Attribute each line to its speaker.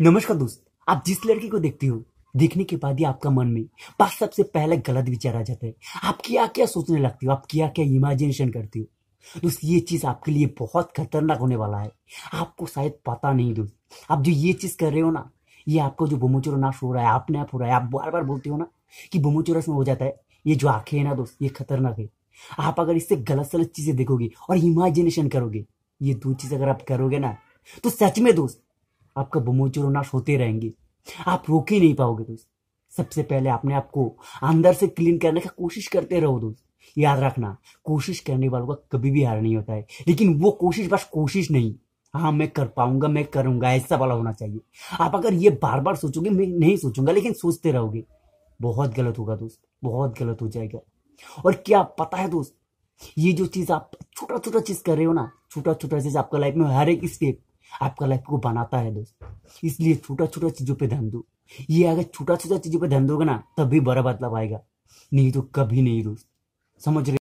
Speaker 1: नमस्कार दोस्त आप जिस लड़की को देखते हो देखने के बाद ही आपका मन में बस सबसे पहले गलत विचार आ जाता है आप क्या क्या सोचने लगते हो आप क्या क्या इमेजिनेशन करते हो दोस्त ये चीज़ आपके लिए बहुत खतरनाक होने वाला है आपको शायद पता नहीं दोस्त आप जो ये चीज़ कर रहे हो ना ये आपको जो बोमोचोरा नाश हो रहा है आपने आप हो रहा है आप बार बार बोलते हो ना कि बोमोचोरस में हो जाता है ये जो आंखें है ना दोस्त ये खतरनाक है आप अगर इससे गलत सलत चीज़ें देखोगे और इमेजिनेशन करोगे ये दो चीज़ अगर आप करोगे ना तो सच में दोस्त आपका बमोचर नाश होते रहेंगे आप रोक ही नहीं पाओगे दोस्त सबसे पहले आपने आपको अंदर से क्लीन करने का कोशिश करते रहो दोस्त याद रखना कोशिश करने वालों का कभी भी हार नहीं होता है लेकिन वो कोशिश बस कोशिश नहीं हाँ मैं कर पाऊंगा मैं करूंगा ऐसा वाला होना चाहिए आप अगर ये बार बार सोचोगे मैं नहीं सोचूंगा लेकिन सोचते रहोगे बहुत गलत होगा दोस्त बहुत गलत हो जाएगा और क्या पता है दोस्त ये जो चीज़ आप छोटा छोटा चीज़ कर रहे हो ना छोटा छोटा चीज़ आपका लाइफ में हर एक स्टेप आपका लाइफ को बनाता है दोस्त इसलिए छोटा छोटा चीज़ों पर ध्यान दो ये अगर छोटा छोटा चीज़ों पर ध्यान दोगे ना तभी बड़ा बदलाव आएगा नहीं तो कभी नहीं दोस्त समझ रहे